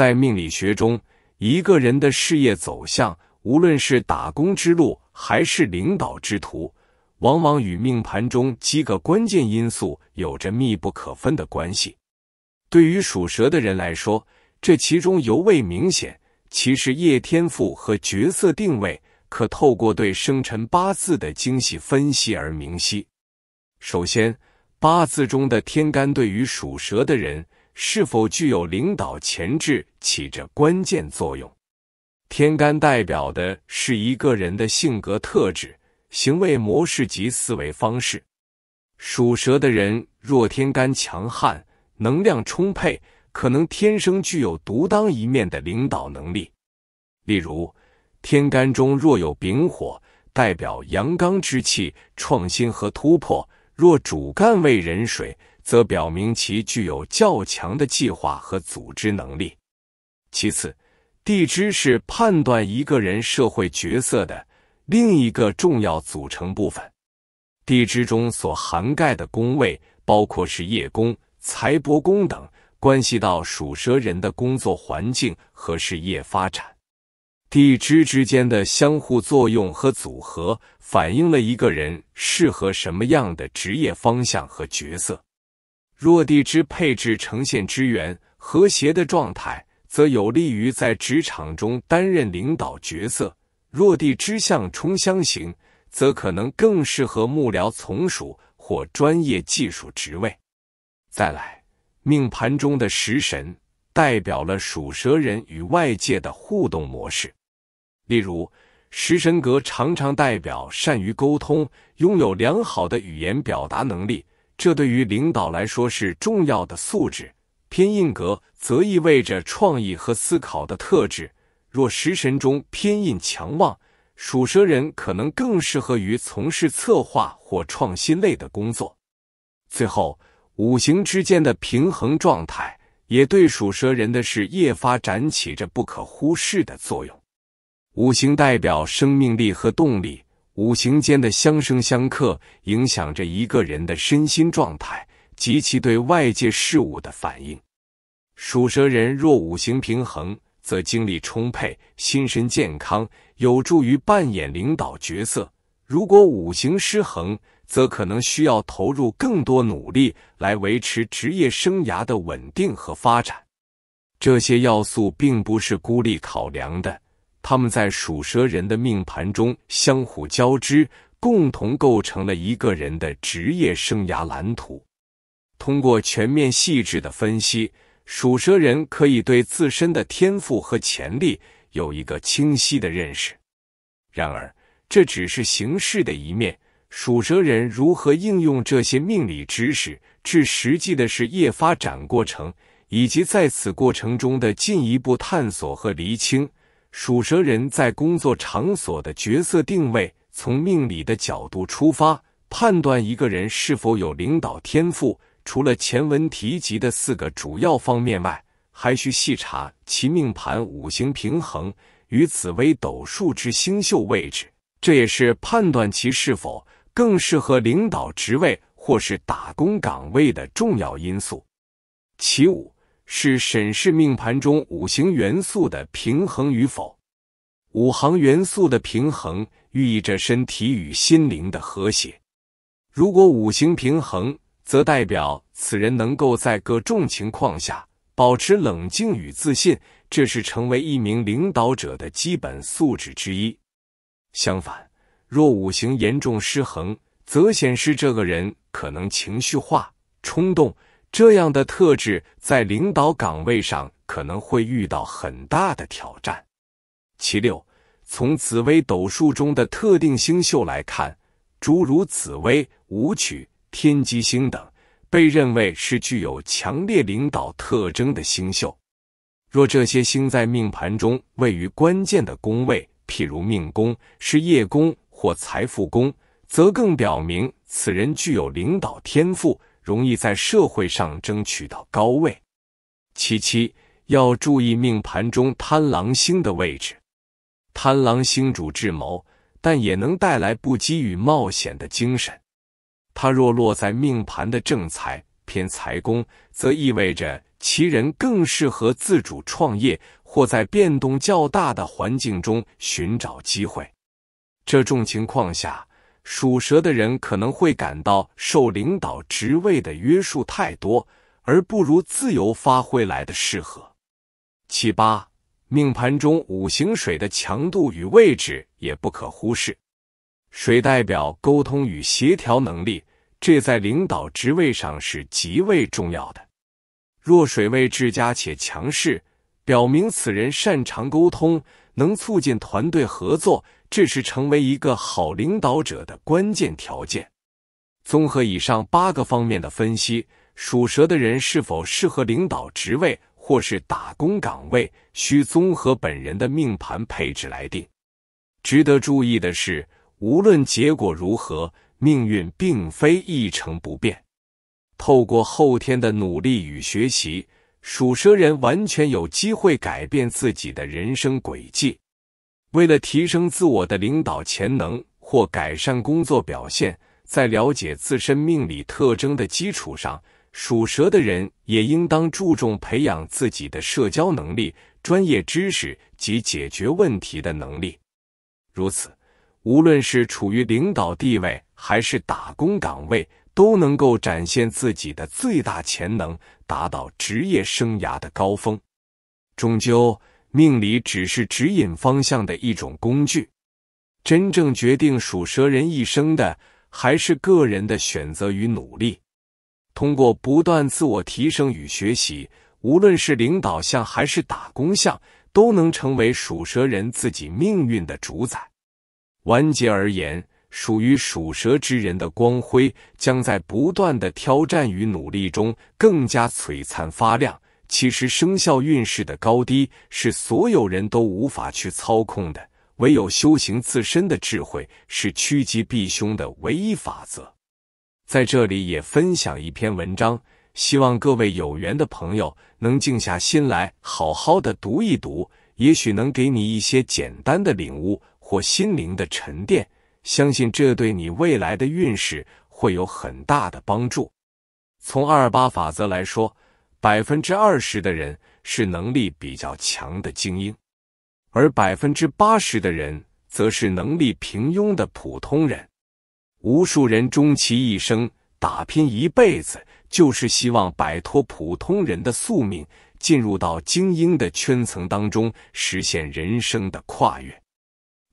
在命理学中，一个人的事业走向，无论是打工之路还是领导之途，往往与命盘中几个关键因素有着密不可分的关系。对于属蛇的人来说，这其中尤为明显。其实，叶天赋和角色定位，可透过对生辰八字的精细分析而明晰。首先，八字中的天干对于属蛇的人是否具有领导潜质起着关键作用。天干代表的是一个人的性格特质、行为模式及思维方式。属蛇的人若天干强悍、能量充沛，可能天生具有独当一面的领导能力。例如，天干中若有丙火，代表阳刚之气、创新和突破。若主干位壬水，则表明其具有较强的计划和组织能力。其次，地支是判断一个人社会角色的另一个重要组成部分。地支中所涵盖的宫位，包括是业宫、财帛宫等，关系到属蛇人的工作环境和事业发展。地支之间的相互作用和组合，反映了一个人适合什么样的职业方向和角色。若地支配置呈现支援和谐的状态，则有利于在职场中担任领导角色；若地支相冲相刑，则可能更适合幕僚、从属或专业技术职位。再来，命盘中的食神，代表了属蛇人与外界的互动模式。例如，食神格常常代表善于沟通，拥有良好的语言表达能力，这对于领导来说是重要的素质。偏印格则意味着创意和思考的特质。若食神中偏印强旺，属蛇人可能更适合于从事策划或创新类的工作。最后，五行之间的平衡状态也对属蛇人的事业发展起着不可忽视的作用。五行代表生命力和动力，五行间的相生相克影响着一个人的身心状态及其对外界事物的反应。属蛇人若五行平衡，则精力充沛，心身健康，有助于扮演领导角色；如果五行失衡，则可能需要投入更多努力来维持职业生涯的稳定和发展。这些要素并不是孤立考量的。他们在属蛇人的命盘中相互交织，共同构成了一个人的职业生涯蓝图。通过全面细致的分析，属蛇人可以对自身的天赋和潜力有一个清晰的认识。然而，这只是形式的一面。属蛇人如何应用这些命理知识至实际的事业发展过程，以及在此过程中的进一步探索和厘清。属蛇人在工作场所的角色定位，从命理的角度出发，判断一个人是否有领导天赋。除了前文提及的四个主要方面外，还需细查其命盘五行平衡与紫微斗数之星宿位置，这也是判断其是否更适合领导职位或是打工岗位的重要因素。其五。是审视命盘中五行元素的平衡与否。五行元素的平衡寓意着身体与心灵的和谐。如果五行平衡，则代表此人能够在各种情况下保持冷静与自信，这是成为一名领导者的基本素质之一。相反，若五行严重失衡，则显示这个人可能情绪化、冲动。这样的特质在领导岗位上可能会遇到很大的挑战。其六，从紫微斗数中的特定星宿来看，诸如紫微、武曲、天机星等，被认为是具有强烈领导特征的星宿。若这些星在命盘中位于关键的宫位，譬如命宫、是业宫或财富宫，则更表明此人具有领导天赋。容易在社会上争取到高位。其七要注意命盘中贪狼星的位置，贪狼星主智谋，但也能带来不羁与冒险的精神。它若落在命盘的正财、偏财宫，则意味着其人更适合自主创业或在变动较大的环境中寻找机会。这种情况下，属蛇的人可能会感到受领导职位的约束太多，而不如自由发挥来的适合。七八命盘中五行水的强度与位置也不可忽视，水代表沟通与协调能力，这在领导职位上是极为重要的。若水位至佳且强势，表明此人擅长沟通，能促进团队合作。这是成为一个好领导者的关键条件。综合以上八个方面的分析，属蛇的人是否适合领导职位或是打工岗位，需综合本人的命盘配置来定。值得注意的是，无论结果如何，命运并非一成不变。透过后天的努力与学习，属蛇人完全有机会改变自己的人生轨迹。为了提升自我的领导潜能或改善工作表现，在了解自身命理特征的基础上，属蛇的人也应当注重培养自己的社交能力、专业知识及解决问题的能力。如此，无论是处于领导地位还是打工岗位，都能够展现自己的最大潜能，达到职业生涯的高峰。终究。命理只是指引方向的一种工具，真正决定属蛇人一生的还是个人的选择与努力。通过不断自我提升与学习，无论是领导项还是打工项，都能成为属蛇人自己命运的主宰。完结而言，属于属蛇之人的光辉将在不断的挑战与努力中更加璀璨发亮。其实生肖运势的高低是所有人都无法去操控的，唯有修行自身的智慧是趋吉避凶的唯一法则。在这里也分享一篇文章，希望各位有缘的朋友能静下心来好好的读一读，也许能给你一些简单的领悟或心灵的沉淀。相信这对你未来的运势会有很大的帮助。从二八法则来说。百分之二十的人是能力比较强的精英，而百分之八十的人则是能力平庸的普通人。无数人终其一生打拼一辈子，就是希望摆脱普通人的宿命，进入到精英的圈层当中，实现人生的跨越。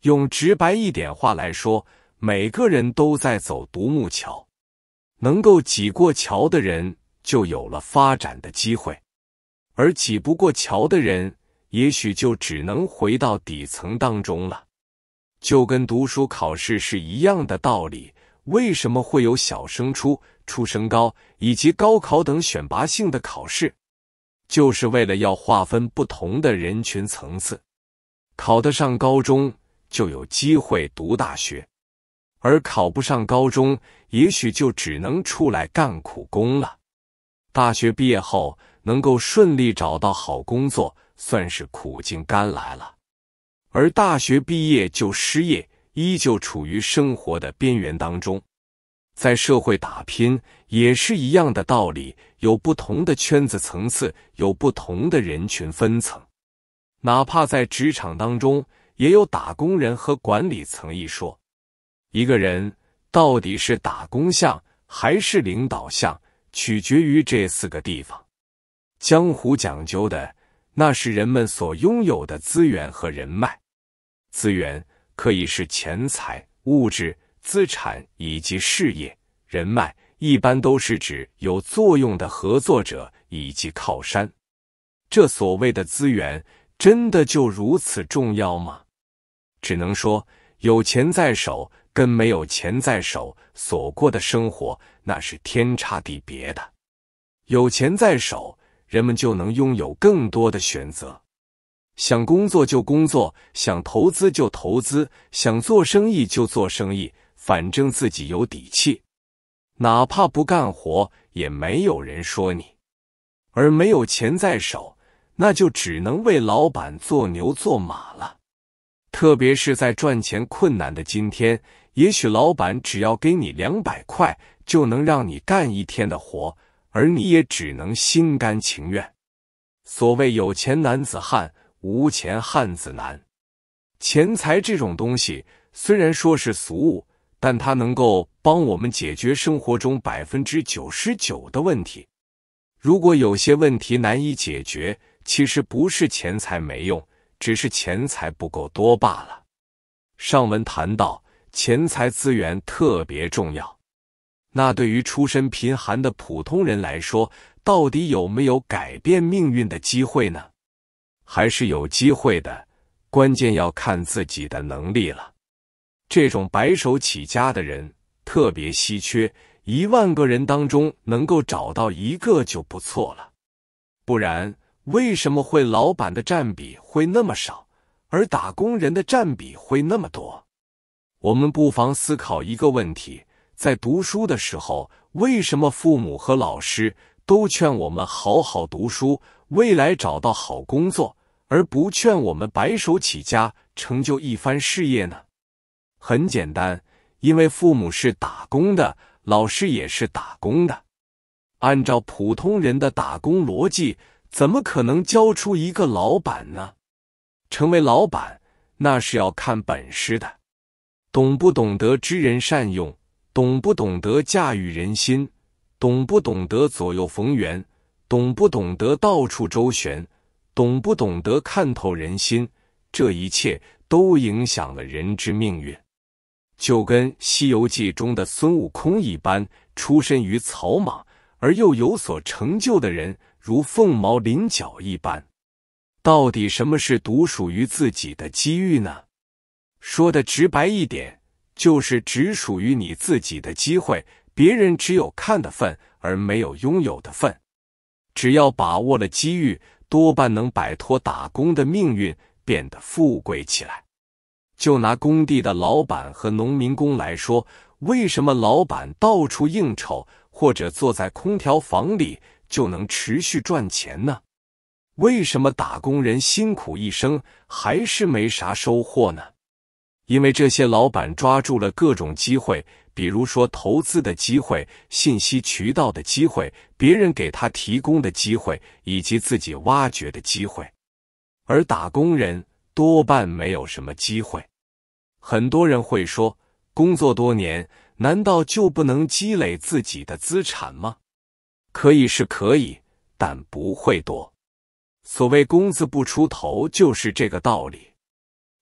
用直白一点话来说，每个人都在走独木桥，能够挤过桥的人。就有了发展的机会，而挤不过桥的人，也许就只能回到底层当中了。就跟读书考试是一样的道理。为什么会有小升初、初升高以及高考等选拔性的考试？就是为了要划分不同的人群层次。考得上高中就有机会读大学，而考不上高中，也许就只能出来干苦工了。大学毕业后能够顺利找到好工作，算是苦尽甘来了。而大学毕业就失业，依旧处于生活的边缘当中。在社会打拼也是一样的道理，有不同的圈子层次，有不同的人群分层。哪怕在职场当中，也有打工人和管理层一说。一个人到底是打工象还是领导象？取决于这四个地方，江湖讲究的那是人们所拥有的资源和人脉。资源可以是钱财、物质、资产以及事业；人脉一般都是指有作用的合作者以及靠山。这所谓的资源，真的就如此重要吗？只能说，有钱在手跟没有钱在手所过的生活。那是天差地别的。有钱在手，人们就能拥有更多的选择：想工作就工作，想投资就投资，想做生意就做生意，反正自己有底气。哪怕不干活，也没有人说你。而没有钱在手，那就只能为老板做牛做马了。特别是在赚钱困难的今天，也许老板只要给你两百块。就能让你干一天的活，而你也只能心甘情愿。所谓有钱男子汉，无钱汉子难。钱财这种东西虽然说是俗物，但它能够帮我们解决生活中百分之九十九的问题。如果有些问题难以解决，其实不是钱财没用，只是钱财不够多罢了。上文谈到，钱财资源特别重要。那对于出身贫寒的普通人来说，到底有没有改变命运的机会呢？还是有机会的，关键要看自己的能力了。这种白手起家的人特别稀缺，一万个人当中能够找到一个就不错了。不然，为什么会老板的占比会那么少，而打工人的占比会那么多？我们不妨思考一个问题。在读书的时候，为什么父母和老师都劝我们好好读书，未来找到好工作，而不劝我们白手起家，成就一番事业呢？很简单，因为父母是打工的，老师也是打工的。按照普通人的打工逻辑，怎么可能教出一个老板呢？成为老板，那是要看本事的，懂不懂得知人善用。懂不懂得驾驭人心？懂不懂得左右逢源？懂不懂得到处周旋？懂不懂得看透人心？这一切都影响了人之命运。就跟《西游记》中的孙悟空一般，出身于草莽而又有所成就的人，如凤毛麟角一般。到底什么是独属于自己的机遇呢？说的直白一点。就是只属于你自己的机会，别人只有看的份，而没有拥有的份。只要把握了机遇，多半能摆脱打工的命运，变得富贵起来。就拿工地的老板和农民工来说，为什么老板到处应酬或者坐在空调房里就能持续赚钱呢？为什么打工人辛苦一生还是没啥收获呢？因为这些老板抓住了各种机会，比如说投资的机会、信息渠道的机会、别人给他提供的机会，以及自己挖掘的机会。而打工人多半没有什么机会。很多人会说，工作多年难道就不能积累自己的资产吗？可以是可以，但不会多。所谓“工资不出头”，就是这个道理。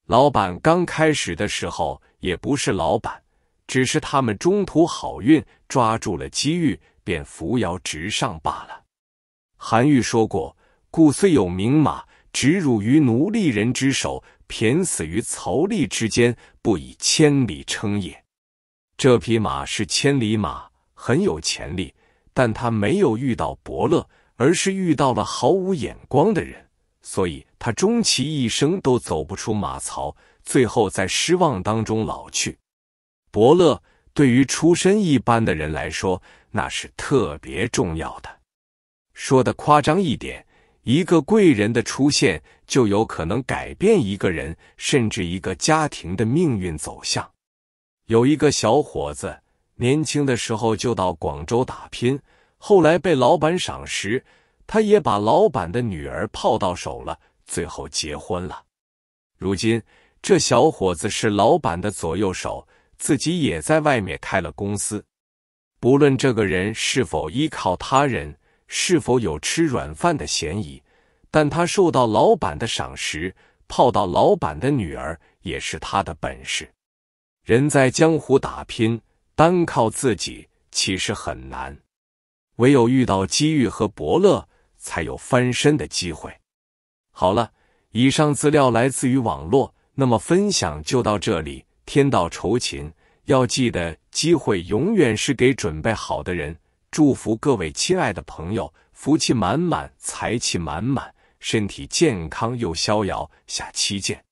老板刚开始的时候也不是老板，只是他们中途好运抓住了机遇，便扶摇直上罢了。韩愈说过：“故虽有名马，执辱于奴隶人之手，骈死于曹枥之间，不以千里称也。”这匹马是千里马，很有潜力，但他没有遇到伯乐，而是遇到了毫无眼光的人。所以他终其一生都走不出马槽，最后在失望当中老去。伯乐对于出身一般的人来说，那是特别重要的。说的夸张一点，一个贵人的出现就有可能改变一个人，甚至一个家庭的命运走向。有一个小伙子，年轻的时候就到广州打拼，后来被老板赏识。他也把老板的女儿泡到手了，最后结婚了。如今这小伙子是老板的左右手，自己也在外面开了公司。不论这个人是否依靠他人，是否有吃软饭的嫌疑，但他受到老板的赏识，泡到老板的女儿也是他的本事。人在江湖打拼，单靠自己其实很难，唯有遇到机遇和伯乐。才有翻身的机会。好了，以上资料来自于网络，那么分享就到这里。天道酬勤，要记得，机会永远是给准备好的人。祝福各位亲爱的朋友，福气满满，财气满满，身体健康又逍遥。下期见。